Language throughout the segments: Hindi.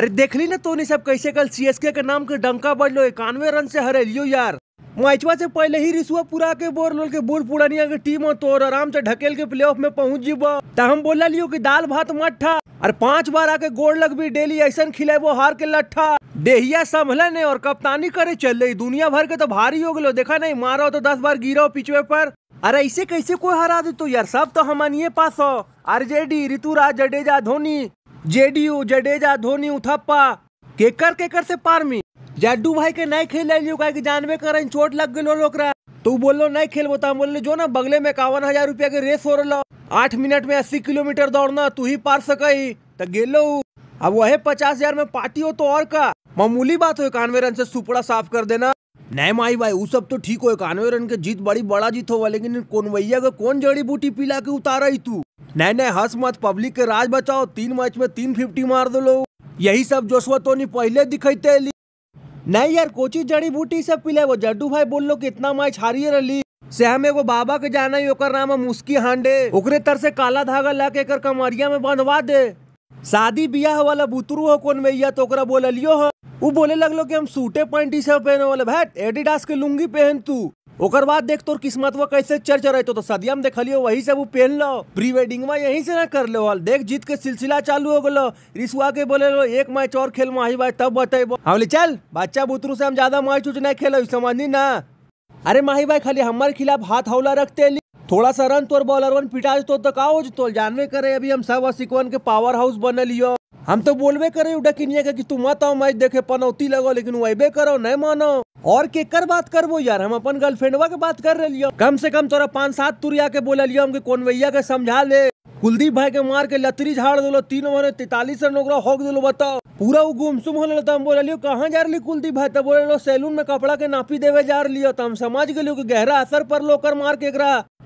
अरे देख ली ना तोनी सब कैसे कल सीएसके के नाम के डंका बढ़ लो इक्यानवे रन से हरे लियो यार मैचवा से पहले ही रिसुआ पूरा के बोर लोल के बूढ़ पुरानिया के टीम तोर आराम से ढकेल के प्लेऑफ में पहुंच जीब तो हम बोला लियो कि दाल भात मट्ठा और पांच बार आके गोड़ भी डेली ऐसा खिलाए वो हार के लट्ठा देहिया संभला ने और कप्तानी करे चल रही दुनिया भर के तो भारी हो गए देखा नहीं मारो तो दस बार गिरो पिछवे पर अरे ऐसे कैसे कोई हरा दे तो यार सब तो हमारे पास हो आरजेडी ऋतुराज जडेजा धोनी जेडीयू जडेजा धोनी उथप्पा केकर केकर से पार में जाडू भाई के नहीं खेल लियो का जानवे कर चोट लग गए तू तो बोलो नहीं खेलबो तो बोल जो ना बगले में इक्यावन हजार रुपया के रेस हो रहा आठ मिनट में अस्सी किलोमीटर दौड़ना तू ही पार सक तो गेलो अब वही पचास हजार में पार्टी हो तो और का मामूली बात हो इक्यानवे रन से सुपड़ा साफ कर देना नहीं माई भाई वो सब तो ठीक हो इक्यानवे रन के जीत बड़ी बड़ा जीत होगा लेकिन कौन भैया को कौन जड़ी बूटी पिला के उतारा ही तू नहीं नहीं हस मत पब्लिक के राज बचाओ तीन मैच में तीन फिफ्टी मार दो लोग यही सब जोशवा तोनी पहले दिखते नहीं यार कोची जड़ी बूटी सब पिले वो जड्डू भाई बोल लो कितना मैच हारिए रही से हम एगो बाबा के जाना ही ओकर नाम है मुस्की हांडे ओकरे तर से काला धागा ला के कमरिया में बंधवा दे शादी बियाह वाला बुतरू हो कौन मैया तो बोल लियो हो वो बोले लगलो कि हम सूटे पैंट सब पहने वाले भाई एडिडास के लुंगी पहन तू ओकर बाद देख तोर किस्मत वो कैसे चर चर तो, तो सदिया में देखलियो वही से वो पहन लो प्री वेडिंग में यही से ना कर लो हल देख जीत के सिलसिला चालू हो गलो रिसुआ के बोले लो एक मैच और खेल माही भाई तब बताइबो हम हाँ हमले चल बच्चा बुतरू से हम ज्यादा मैच उच नहीं खेलो समझनी ना अरे माही भाई खाली हमारे खिलाफ हाथ हौला रखते ली थोड़ा सा रन तोर बॉलर वन पिटा तो, तो का हो तो जानवे करे अभी हम सब असिकवन के पावर हाउस बनल यो हम तो बोलबे करे उडकिनिया के कि तुम मत आओ मैच देखे पनौती लगो लेकिन वैबे करो नहीं मानो और केकर बात कर वो यार हम अपन गर्लफ्रेंडवा के बात कर रहे कम से कम तोरा पांच सात तुरिया के बोल लियो हमके भैया के समझा ले कुलदीप भाई के मार के लतरी झाड़ दिलो तीन महीने तैतालीस रन ओकरा होक दिलो बताओ पूरा वो गुमसुम हो तो हम बोलियो कहाँ जा रही कुलदीप भाई तब बोले सैलून में कपड़ा के नापी देवे जा रही तो हम समझ गए की गहरा असर पर कर मार के एक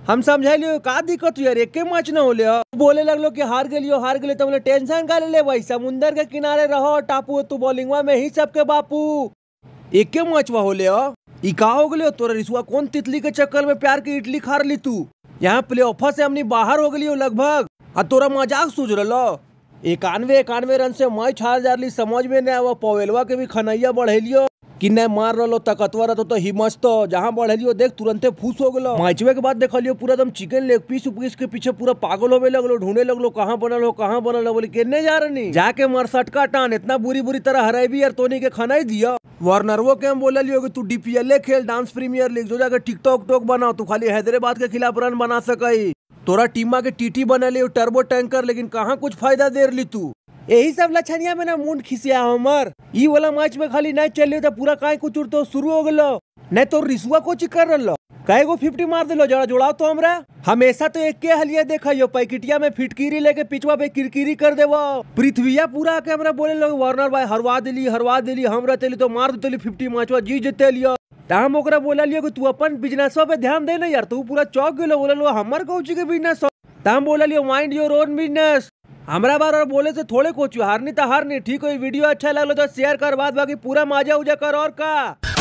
हम समझा लियो का दिक्कत यार एक मच न हो लियो बोले लगलो की हार गए हार गए तो टेंशन का ले ले भाई समुंदर के किनारे रहो टापू तू बॉलिंगवा में ही सबके बापू एके मचवा हो ले हो गए तोरा रिसुआ कौन तितली के चक्कर में प्यार के इडली खा रही तू यहाँ प्ले ऑफर से हमने बाहर हो गलियो लगभग आ तोरा मजाक सूझ रहा एकानवे एकानवे रन से मई हार जा रही समझ में नहीं आवा पवेलवा के भी खनैया बढ़ेलियो कि नहीं मार रहा ताकतवर रहो तो हिमच तो जहाँ बढ़लियो देख तुरंते फूस हो गलो मैचवे के बाद देखलियो पूरा एकदम चिकन लेग पीस उपीस के पीछे पूरा पागल होवे लगलो ढूंढे लगलो कहाँ बनल हो कहाँ बनल हो बोले के जा रही जाके मर सटका टान इतना बुरी बुरी तरह हराई भी यार तोनी के खनाई दिया वार्नरवो के हम बोल लियो कि तू डीपीएलए खेल डांस प्रीमियर लीग जो जाकर टिकटॉक टॉक बनाओ तू खाली हैदराबाद के खिलाफ रन बना सके तोरा टीमा के टीटी बना लियो टर्बो टैंकर लेकिन कहाँ कुछ फायदा दे ली तू यही सब लक्षणिया में ना मुंड खिसिया हमार ई वाला मैच में खाली नहीं चलियो तो पूरा काय कुछ तो शुरू हो गलो नहीं तो रिसुआ कोची कर रहा कई गो फिफ्टी मार दिलो जरा जोड़ा तो हमरा हमेशा तो एक के देखा यो पैकेटिया में फिटकीरी लेके पिछवा पे किरकिरी कर देव पृथ्वीया पूरा के हमरा बोले लोग वार्नर भाई हरवा दिली हरवा दिली हमरा तेली तो मार देली फिफ्टी मार्चवा जी जीते लियो हम ओकरा बोला लियो कि तू अपन बिजनेसवा पे ध्यान दे ना यार तू पूरा चौक गए बोले लो हमार कोची के बिजनेस हम बोला लियो माइंड योर ओन बिजनेस हमरा बार और बोले से थोड़े कोचू हारनी तो हारनी ठीक हो वीडियो अच्छा लगे तो शेयर कर बाद बाकी पूरा मजा उजा कर और का